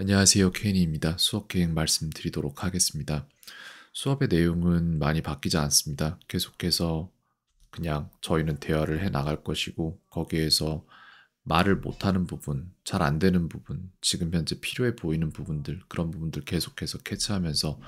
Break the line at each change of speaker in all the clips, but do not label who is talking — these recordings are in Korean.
안녕하세요. 케니입니다. 수업 계획 말씀드리도록 하겠습니다. 수업의 내용은 많이 바뀌지 않습니다. 계속해서 그냥 저희는 대화를 해 나갈 것이고 거기에서 말을 못하는 부분, 잘 안 되는 부분, 지금 현재 필요해 보이는 부분들, 그런 부분들 계속해서 캐치하면서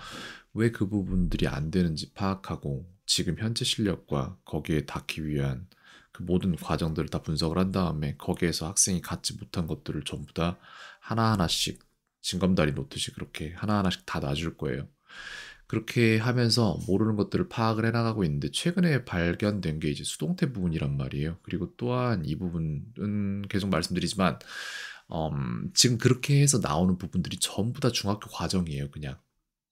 왜 그 부분들이 안 되는지 파악하고 지금 현재 실력과 거기에 닿기 위한 그 모든 과정들을 다 분석을 한 다음에 거기에서 학생이 갖지 못한 것들을 전부 다 하나하나씩 징검다리 놓듯이 그렇게 하나하나씩 다 놔줄 거예요. 그렇게 하면서 모르는 것들을 파악을 해나가고 있는데 최근에 발견된 게 이제 수동태 부분이란 말이에요. 그리고 또한 이 부분은 계속 말씀드리지만 음, 지금 그렇게 해서 나오는 부분들이 전부 다 중학교 과정이에요, 그냥.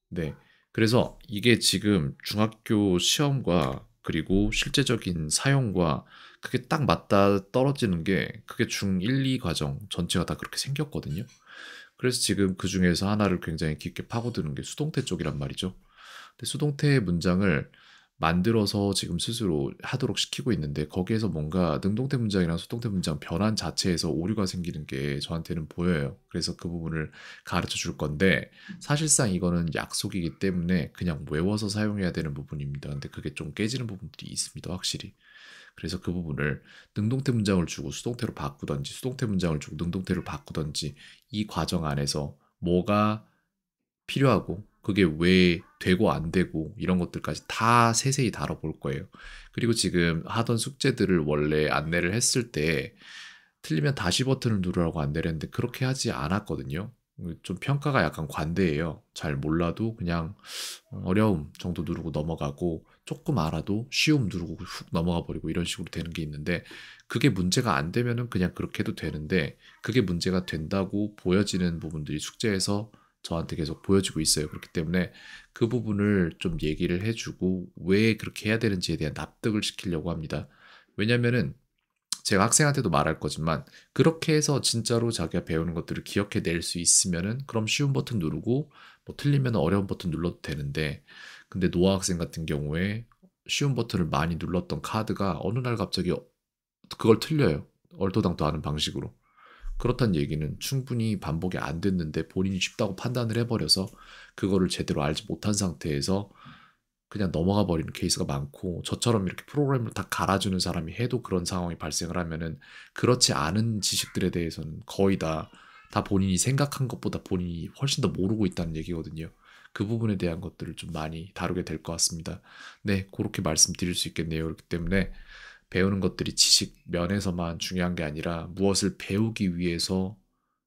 네. 그래서 이게 지금 중학교 시험과 그리고 실제적인 사용과 그게 딱 맞다 떨어지는 게 그게 중 1, 2 과정 전체가 다 그렇게 생겼거든요. 그래서 지금 그 중에서 하나를 굉장히 깊게 파고드는 게 수동태 쪽이란 말이죠. 근데 수동태의 문장을 만들어서 지금 스스로 하도록 시키고 있는데 거기에서 뭔가 능동태 문장이랑 수동태 문장 변환 자체에서 오류가 생기는 게 저한테는 보여요. 그래서 그 부분을 가르쳐 줄 건데 사실상 이거는 약속이기 때문에 그냥 외워서 사용해야 되는 부분입니다. 근데 그게 좀 깨지는 부분들이 있습니다. 확실히. 그래서 그 부분을 능동태 문장을 주고 수동태로 바꾸던지 수동태 문장을 주고 능동태로 바꾸던지 이 과정 안에서 뭐가 필요하고 그게 왜 되고 안 되고 이런 것들까지 다 세세히 다뤄볼 거예요. 그리고 지금 하던 숙제들을 원래 안내를 했을 때 틀리면 다시 버튼을 누르라고 안내를 했는데 그렇게 하지 않았거든요. 좀 평가가 약간 관대해요. 잘 몰라도 그냥 어려움 정도 누르고 넘어가고 조금 알아도 쉬움 누르고 훅 넘어가 버리고 이런 식으로 되는 게 있는데 그게 문제가 안 되면은 그냥 그렇게 해도 되는데 그게 문제가 된다고 보여지는 부분들이 숙제에서 저한테 계속 보여주고 있어요. 그렇기 때문에 그 부분을 좀 얘기를 해주고 왜 그렇게 해야 되는지에 대한 납득을 시키려고 합니다. 왜냐면은 제가 학생한테도 말할 거지만 그렇게 해서 진짜로 자기가 배우는 것들을 기억해낼 수 있으면은 그럼 쉬운 버튼 누르고 뭐 틀리면 어려운 버튼 눌러도 되는데 근데 노아 학생 같은 경우에 쉬운 버튼을 많이 눌렀던 카드가 어느 날 갑자기 그걸 틀려요. 얼토당토 하는 방식으로. 그렇다는 얘기는 충분히 반복이 안 됐는데 본인이 쉽다고 판단을 해버려서 그거를 제대로 알지 못한 상태에서 그냥 넘어가 버리는 케이스가 많고 저처럼 이렇게 프로그램을 다 갈아주는 사람이 해도 그런 상황이 발생을 하면은 그렇지 않은 지식들에 대해서는 거의 다 다 본인이 생각한 것보다 본인이 훨씬 더 모르고 있다는 얘기거든요. 그 부분에 대한 것들을 좀 많이 다루게 될 것 같습니다. 네, 그렇게 말씀드릴 수 있겠네요. 그렇기 때문에 배우는 것들이 지식 면에서만 중요한 게 아니라 무엇을 배우기 위해서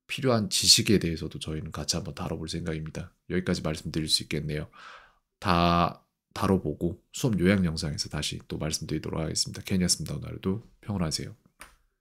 필요한 지식에 대해서도 저희는 같이 한번 다뤄볼 생각입니다. 여기까지 말씀드릴 수 있겠네요. 다 다뤄보고 수업 요약 영상에서 다시 또 말씀드리도록 하겠습니다. 케니였습니다. 오늘도 평온하세요.